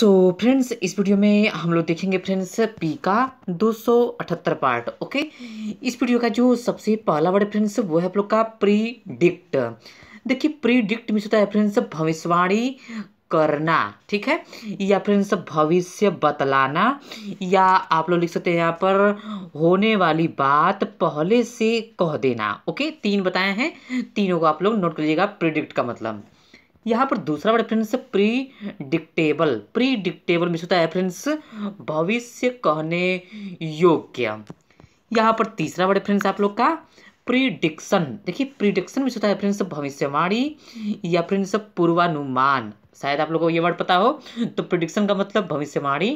सो so, friends इस video में हम लोग देखेंगे फ्रेंड्स पी का 278 पार्ट ओके इस वीडियो का जो सबसे पहला वर्ड फ्रेंड्स वो है आप लोग का प्रीडिक्ट देखिए प्रीडिक्ट मिस होता है फ्रेंड्स भविष्यवाणी करना ठीक है या फ्रेंड्स भविष्य बतलाना या आप लोग लिख सकते हैं यहाँ पर होने वाली बात पहले से कह देना ओके तीन बताए हैं तीनों को आप लोग नोट करिएगा प्रिडिक्ट का मतलब यहाँ पर दूसरा word friends predictable predictable miss होता है फ्रेंड्स भविष्य कहने योग्य यहाँ पर तीसरा वर्ड फ्रेंड्स आप लोग का प्रीडिक्शन देखिए प्रीडिक्शन मिस होता है फ्रेंड्स भविष्यवाणी या फ्रेंड्स पूर्वानुमान शायद आप लोगों को ये वर्ड पता हो तो प्रिडिक्शन का मतलब भविष्यवाणी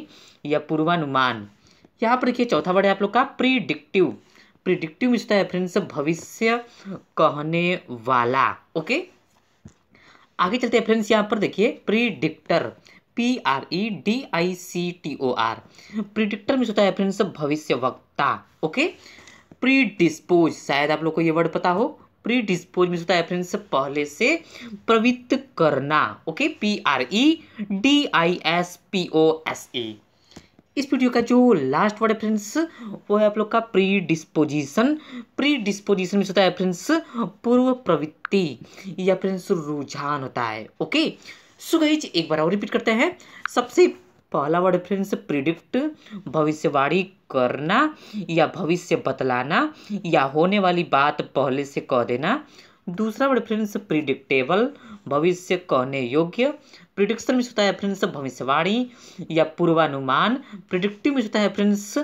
या पूर्वानुमान यहाँ पर देखिए चौथा वर्ड है आप लोग का प्रीडिक्टिव प्रिडिक्टिव मिस होता है फ्रेंड्स भविष्य कहने वाला ओके आगे चलते हैं फ्रेंड्स यहाँ पर देखिए predictor P R E D I C T O R predictor में होता है फ्रेंड्स भविष्य वक्ता ओके प्री डिस्पोज शायद आप लोग को ये वर्ड पता हो प्री डिस्पोज में होता है फ्रेंड्स पहले से प्रवृत्त करना okay P R E D I S P O S E इस वीडियो का जो लास्ट वर्ड है फ्रेंड्स वो है आप लोग का प्री डिस्पोजिशन प्री डिस्पोजिशन में होता है फ्रेंड्स पूर्व प्रवृत्ति या फ्रेंड्स रुझान होता है ओके सो गाइज एक बार और रिपीट करते हैं सबसे पहला वर्ड फ्रेंड्स प्रिडिक्ट भविष्यवाणी करना या भविष्य बतलाना या होने वाली बात पहले से कह देना दूसरा वर्ड फ्रेंड्स प्रिडिक्टेबल भविष्य कहने योग्य प्रिडिक्शन में होता है फ्रेंड्स भविष्यवाणी या पूर्वानुमान प्रिडिक्टिव में होता है फ्रेंड्स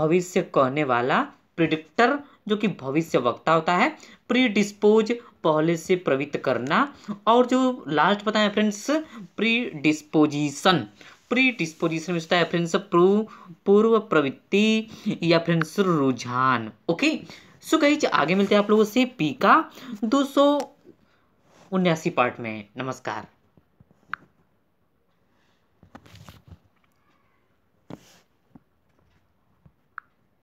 भविष्य कहने वाला प्रिडिक्टर जो कि भविष्य वक्ता होता है प्रीडिस्पोज पहले से प्रवृत्त करना और जो लास्ट बताएं फ्रेंड्स प्रीडिस्पोजिशन प्री डिस्पोजिशन में होता है फ्रेंड्स पूर्व प्रवृत्ति या फ्रेंड्स रुझान ओके सो कही आगे मिलते हैं आप लोगों से पी का दो सौ उन्यासी पार्ट में नमस्कार